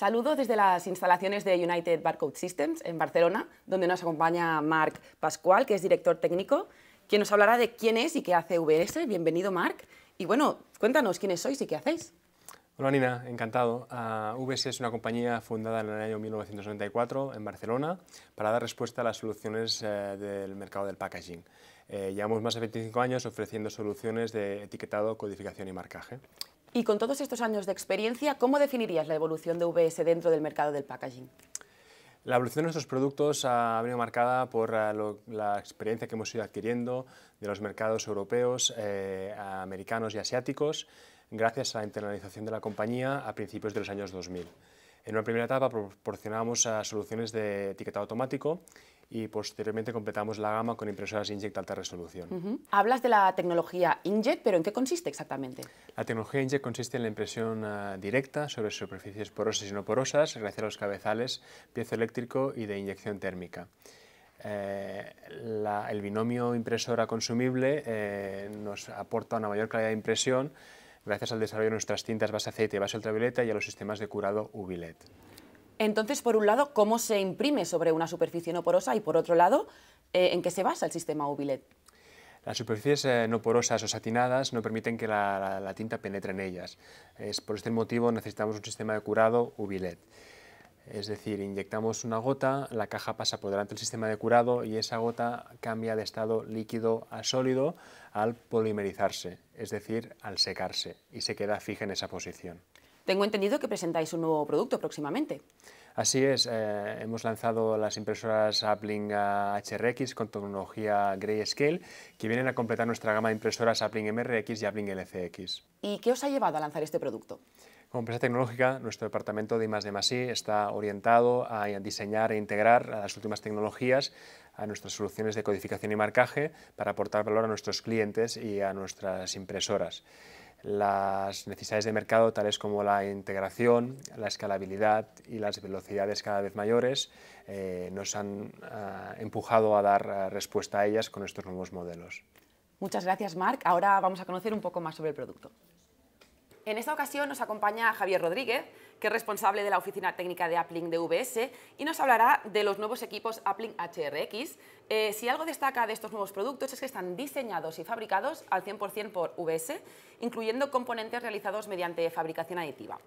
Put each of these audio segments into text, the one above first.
Saludos desde las instalaciones de United Barcode Systems en Barcelona, donde nos acompaña Marc Pascual, que es director técnico, quien nos hablará de quién es y qué hace VS. Bienvenido, Marc. Y bueno, cuéntanos quiénes sois y qué hacéis. Hola Nina, encantado. Ah, VS es una compañía fundada en el año 1994 en Barcelona para dar respuesta a las soluciones eh, del mercado del packaging. Eh, llevamos más de 25 años ofreciendo soluciones de etiquetado, codificación y marcaje. Y con todos estos años de experiencia, ¿cómo definirías la evolución de VS dentro del mercado del packaging? La evolución de nuestros productos ha venido marcada por eh, la experiencia que hemos ido adquiriendo de los mercados europeos, eh, americanos y asiáticos, gracias a la internalización de la compañía a principios de los años 2000. En una primera etapa proporcionábamos soluciones de etiquetado automático y posteriormente completamos la gama con impresoras INJECT de alta resolución. Hablas de la tecnología INJECT, pero ¿en qué consiste exactamente? La tecnología INJECT consiste en la impresión ah, directa sobre superficies porosas y no porosas gracias a los cabezales, piezoeléctrico y de inyección térmica. Eh, el binomio impresora consumible eh, nos aporta una mayor calidad de impresión gracias al desarrollo de nuestras tintas base aceite y base ultravioleta y a los sistemas de curado UV Entonces, por un lado, ¿cómo se imprime sobre una superficie no porosa? Y por otro lado, eh, ¿en qué se basa el sistema UV Las superficies eh, no porosas o satinadas no permiten que la, tinta penetre en ellas. Es por este motivo necesitamos un sistema de curado UV es decir, inyectamos una gota, la caja pasa por delante del sistema de curado y esa gota cambia de estado líquido a sólido al polimerizarse, es decir, al secarse y se queda fija en esa posición. Tengo entendido que presentáis un nuevo producto próximamente. Así es, eh, hemos lanzado las impresoras Appling HRX con tecnología Grayscale que vienen a completar nuestra gama de impresoras Appling MRX y Appling LCX. ¿Y qué os ha llevado a lanzar este producto? Como empresa tecnológica, nuestro departamento de I+D+I está orientado a diseñar e integrar las últimas tecnologías a nuestras soluciones de codificación y marcaje para aportar valor a nuestros clientes y a nuestras impresoras las necesidades de mercado tales como la integración, la escalabilidad y las velocidades cada vez mayores eh, nos han ah, empujado a dar ah, respuesta a ellas con estos nuevos modelos. Muchas gracias, Marc. Ahora vamos a conocer un poco más sobre el producto. En esta ocasión nos acompaña Javier Rodríguez, que es responsable de la Oficina Técnica de Appling de VS y nos hablará de los nuevos equipos Appling HRX. Eh, si algo destaca de estos nuevos productos es que están diseñados y fabricados al 100% por VS, incluyendo componentes realizados mediante fabricación aditiva.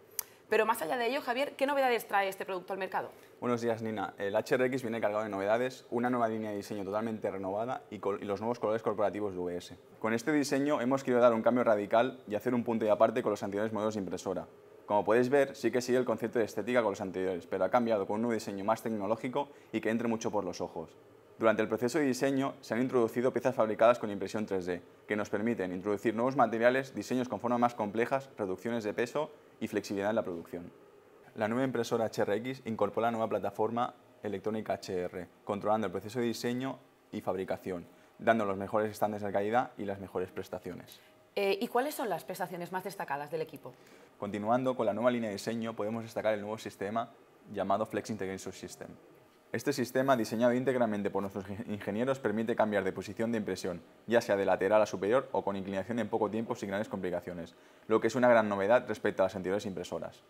Pero más allá de ello, Javier, ¿qué novedades trae este producto al mercado? Buenos días, Nina. El HRX viene cargado de novedades, una nueva línea de diseño totalmente renovada y, los nuevos colores corporativos de UBS. Con este diseño hemos querido dar un cambio radical y hacer un punto de aparte con los anteriores modelos de impresora. Como podéis ver, sí que sigue el concepto de estética con los anteriores, pero ha cambiado con un nuevo diseño más tecnológico y que entre mucho por los ojos. Durante el proceso de diseño se han introducido piezas fabricadas con impresión 3D, que nos permiten introducir nuevos materiales, diseños con formas más complejas, reducciones de peso y flexibilidad en la producción. La nueva impresora HRX incorpora la nueva plataforma electrónica HR, controlando el proceso de diseño y fabricación, dando los mejores estándares de calidad y las mejores prestaciones. Eh, ¿Y cuáles son las prestaciones más destacadas del equipo? Continuando con la nueva línea de diseño, podemos destacar el nuevo sistema llamado Flex Integration System, este sistema, diseñado íntegramente por nuestros ingenieros, permite cambiar de posición de impresión, ya sea de lateral a superior o con inclinación en poco tiempo sin grandes complicaciones, lo que es una gran novedad respecto a las anteriores impresoras.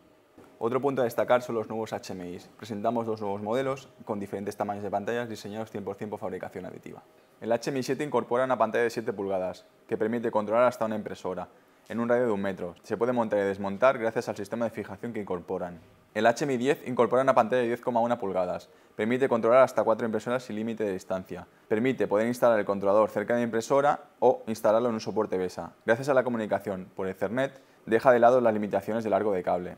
Otro punto a destacar son los nuevos HMIs. Presentamos dos nuevos modelos con diferentes tamaños de pantallas diseñados 100% por fabricación aditiva. El HMI 7 incorpora una pantalla de 7 pulgadas, que permite controlar hasta una impresora, en un radio de un metro. Se puede montar y desmontar gracias al sistema de fijación que incorporan. El HMI 10 incorpora una pantalla de 10,1 pulgadas. Permite controlar hasta 4 impresoras sin límite de distancia. Permite poder instalar el controlador cerca de la impresora o instalarlo en un soporte VESA. Gracias a la comunicación por Ethernet, deja de lado las limitaciones de largo de cable.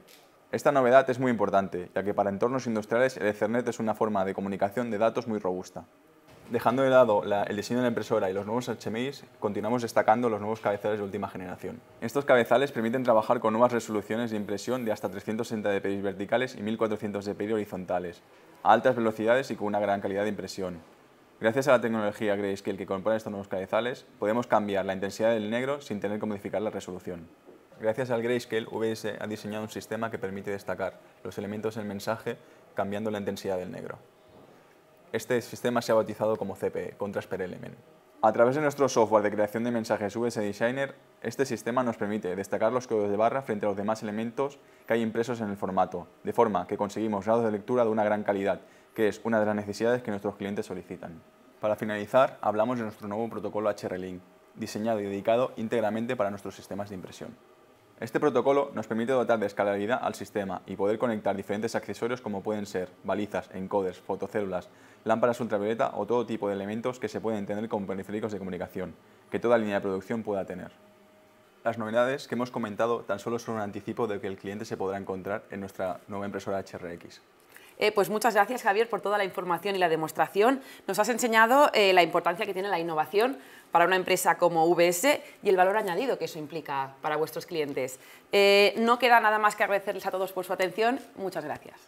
Esta novedad es muy importante, ya que para entornos industriales el Ethernet es una forma de comunicación de datos muy robusta dejando de lado el diseño de la impresora y los nuevos HMIs, continuamos destacando los nuevos cabezales de última generación. Estos cabezales permiten trabajar con nuevas resoluciones de impresión de hasta 360 dpi verticales y 1400 dpi horizontales, a altas velocidades y con una gran calidad de impresión. Gracias a la tecnología Grayscale que compone estos nuevos cabezales, podemos cambiar la intensidad del negro sin tener que modificar la resolución. Gracias al Grayscale, VS ha diseñado un sistema que permite destacar los elementos del mensaje cambiando la intensidad del negro este sistema se ha bautizado como CPE, Contrast Element. A través de nuestro software de creación de mensajes VS Designer, este sistema nos permite destacar los códigos de barra frente a los demás elementos que hay impresos en el formato, de forma que conseguimos grados de lectura de una gran calidad, que es una de las necesidades que nuestros clientes solicitan. Para finalizar, hablamos de nuestro nuevo protocolo hr diseñado y dedicado íntegramente para nuestros sistemas de impresión. Este protocolo nos permite dotar de escalabilidad al sistema y poder conectar diferentes accesorios como pueden ser balizas, encoders, fotocélulas, lámparas ultravioleta o todo tipo de elementos que se pueden tener como periféricos de comunicación, que toda línea de producción pueda tener. Las novedades que hemos comentado tan solo son un anticipo de que el cliente se podrá encontrar en nuestra nueva impresora HRX. Eh, pues muchas gracias, Javier, por toda la información y la demostración. Nos has enseñado eh, la importancia que tiene la innovación para una empresa como VS y el valor añadido que eso implica para vuestros clientes. Eh, no queda nada más que agradecerles a todos por su atención. Muchas gracias.